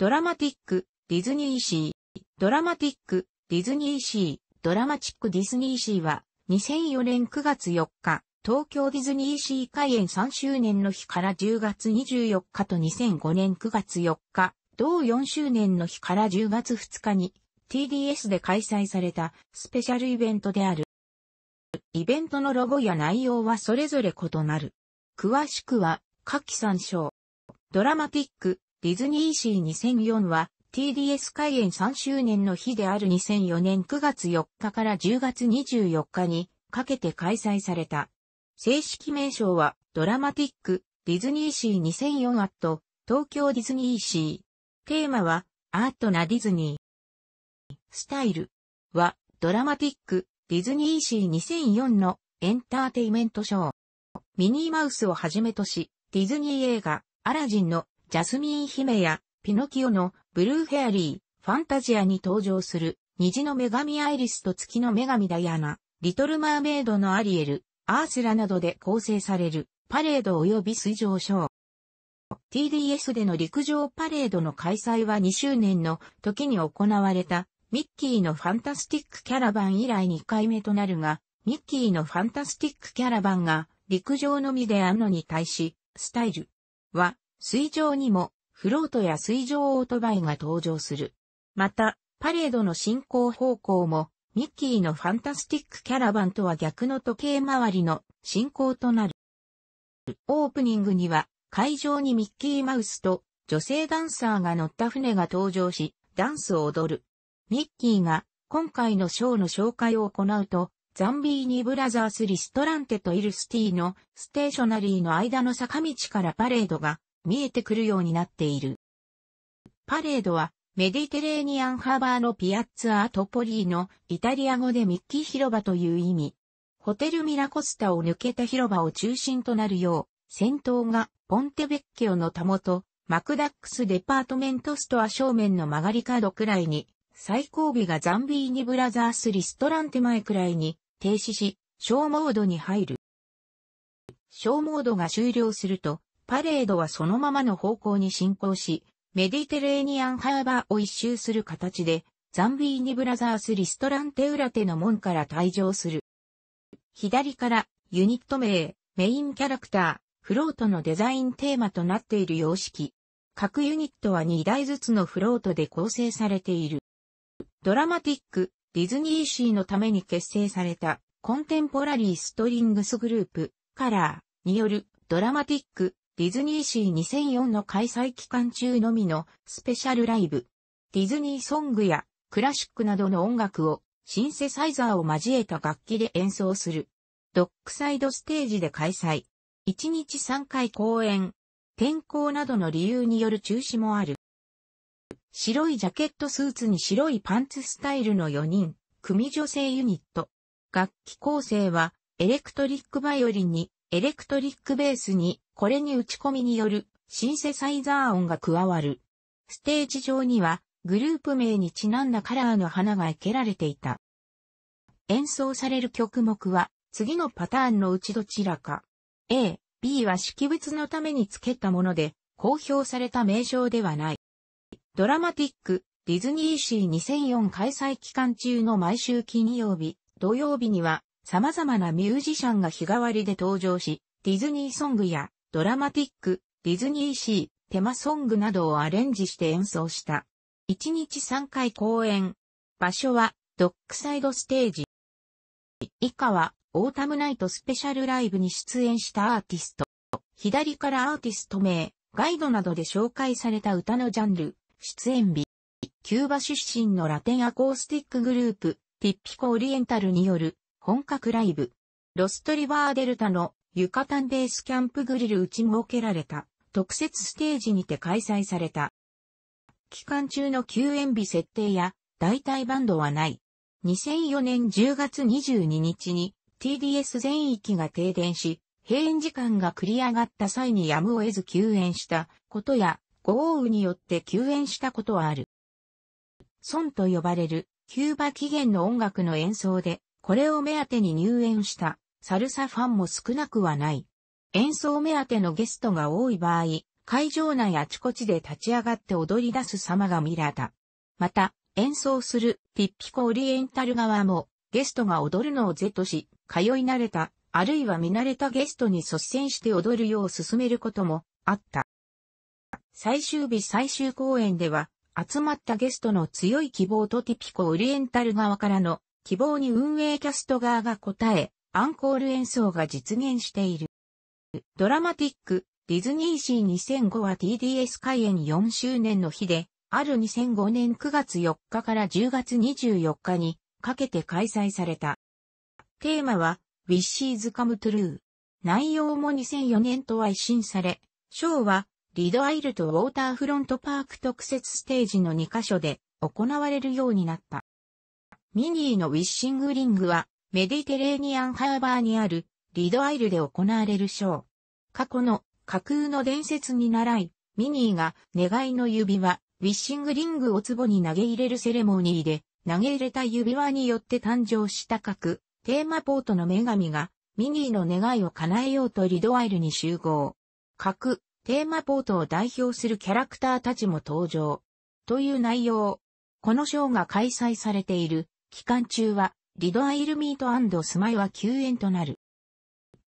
ドラマティック、ディズニーシー、ドラマティック、ディズニーシー、ドラマチックディズニーシーは、2004年9月4日、東京ディズニーシー開園3周年の日から10月24日と2005年9月4日、同4周年の日から10月2日に TDS で開催されたスペシャルイベントである。イベントのロゴや内容はそれぞれ異なる。詳しくは、下記参照。ドラマティック、ディズニーシー2004は TDS 開園3周年の日である2004年9月4日から10月24日にかけて開催された。正式名称はドラマティックディズニーシー2004アット東京ディズニーシー。テーマはアートなディズニー。スタイルはドラマティックディズニーシー2004のエンターテイメントショー。ミニーマウスをはじめとし、ディズニー映画、アラジンのジャスミン姫や、ピノキオのブルーフェアリー、ファンタジアに登場する、虹の女神アイリスと月の女神ダイアナ、リトル・マーメイドのアリエル、アースラなどで構成される、パレード及び水上ショー。TDS での陸上パレードの開催は2周年の時に行われた、ミッキーのファンタスティックキャラバン以来2回目となるが、ミッキーのファンタスティックキャラバンが陸上のみであんのに対し、スタイルは水上にもフロートや水上オートバイが登場する。また、パレードの進行方向もミッキーのファンタスティックキャラバンとは逆の時計回りの進行となる。オープニングには会場にミッキーマウスと女性ダンサーが乗った船が登場し、ダンスを踊る。ミッキーが今回のショーの紹介を行うと、ザンビーニブラザースリストランテとイルスティのステーショナリーの間の坂道からパレードが見えてくるようになっている。パレードはメディテレーニアンハーバーのピアッツアートポリーのイタリア語でミッキー広場という意味。ホテルミラコスタを抜けた広場を中心となるよう、先頭がポンテベッケオのたもと、マクダックスデパートメントストア正面の曲がり角くらいに、最後尾がザンビーニブラザースリストランテ前くらいに停止し、小モードに入る。小モードが終了すると、パレードはそのままの方向に進行し、メディテレーニアンハーバーを一周する形で、ザンビーニブラザースリストランテウラテの門から退場する。左からユニット名、メインキャラクター、フロートのデザインテーマとなっている様式。各ユニットは2台ずつのフロートで構成されている。ドラマティック、ディズニーシーのために結成されたコンテンポラリーストリングスグループ、カラーによるドラマティック、ディズニーシー2004の開催期間中のみのスペシャルライブ。ディズニーソングやクラシックなどの音楽をシンセサイザーを交えた楽器で演奏する。ドックサイドステージで開催。1日3回公演。天候などの理由による中止もある。白いジャケットスーツに白いパンツスタイルの4人、組女性ユニット。楽器構成は、エレクトリックバイオリンに、エレクトリックベースに、これに打ち込みによるシンセサイザー音が加わる。ステージ上には、グループ名にちなんだカラーの花が生けられていた。演奏される曲目は、次のパターンのうちどちらか。A、B は識別のために付けたもので、公表された名称ではない。ドラマティック、ディズニーシー2004開催期間中の毎週金曜日、土曜日には様々なミュージシャンが日替わりで登場し、ディズニーソングやドラマティック、ディズニーシー、テマソングなどをアレンジして演奏した。1日3回公演。場所は、ドックサイドステージ。以下は、オータムナイトスペシャルライブに出演したアーティスト。左からアーティスト名、ガイドなどで紹介された歌のジャンル、出演日。キューバ出身のラテンアコースティックグループ、ティッピコオリエンタルによる本格ライブ。ロストリバーデルタのユカタンベースキャンプグリル打ち設けられた特設ステージにて開催された。期間中の休園日設定や代替バンドはない。2004年10月22日に TDS 全域が停電し、閉園時間が繰り上がった際にやむを得ず休園したことや、豪雨によって休園したことはある。損と呼ばれるキューバ起源の音楽の演奏でこれを目当てに入園したサルサファンも少なくはない。演奏目当てのゲストが多い場合、会場内あちこちで立ち上がって踊り出す様が見られた。また、演奏するィッピコオリエンタル側もゲストが踊るのを是とし、通い慣れた、あるいは見慣れたゲストに率先して踊るよう進めることもあった。最終日最終公演では、集まったゲストの強い希望とティピコオリエンタル側からの希望に運営キャスト側が応え、アンコール演奏が実現している。ドラマティック、ディズニーシー2005は TDS 開演4周年の日で、ある2005年9月4日から10月24日にかけて開催された。テーマは、Wish is Come True。内容も2004年とは一新され、ショーは、リドアイルとウォーターフロントパーク特設ステージの2カ所で行われるようになった。ミニーのウィッシングリングは、メディテレーニアンハーバーにあるリドアイルで行われるショー。過去の架空の伝説に倣い、ミニーが願いの指輪、ウィッシングリングを壺に投げ入れるセレモニーで、投げ入れた指輪によって誕生した各、テーマポートの女神が、ミニーの願いを叶えようとリドアイルに集合。各、テーマポートを代表するキャラクターたちも登場。という内容。このショーが開催されている期間中は、リドアイルミートスマイは休園となる。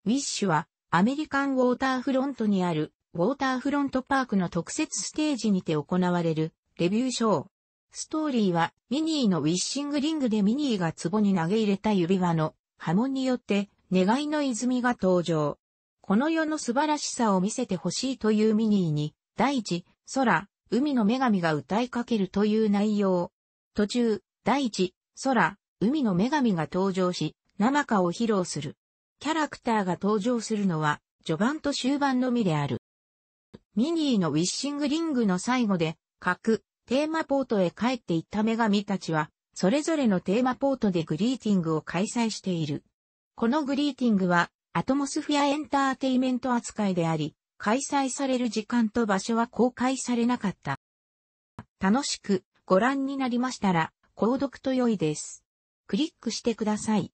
ウィッシュは、アメリカンウォーターフロントにある、ウォーターフロントパークの特設ステージにて行われる、レビューショー。ストーリーは、ミニーのウィッシングリングでミニーが壺に投げ入れた指輪の波紋によって、願いの泉が登場。この世の素晴らしさを見せてほしいというミニーに、大地、空、海の女神が歌いかけるという内容。途中、大地、空、海の女神が登場し、生歌を披露する。キャラクターが登場するのは、序盤と終盤のみである。ミニーのウィッシングリングの最後で、各、テーマポートへ帰っていった女神たちは、それぞれのテーマポートでグリーティングを開催している。このグリーティングは、アトモスフィアエンターテイメント扱いであり、開催される時間と場所は公開されなかった。楽しくご覧になりましたら、購読と良いです。クリックしてください。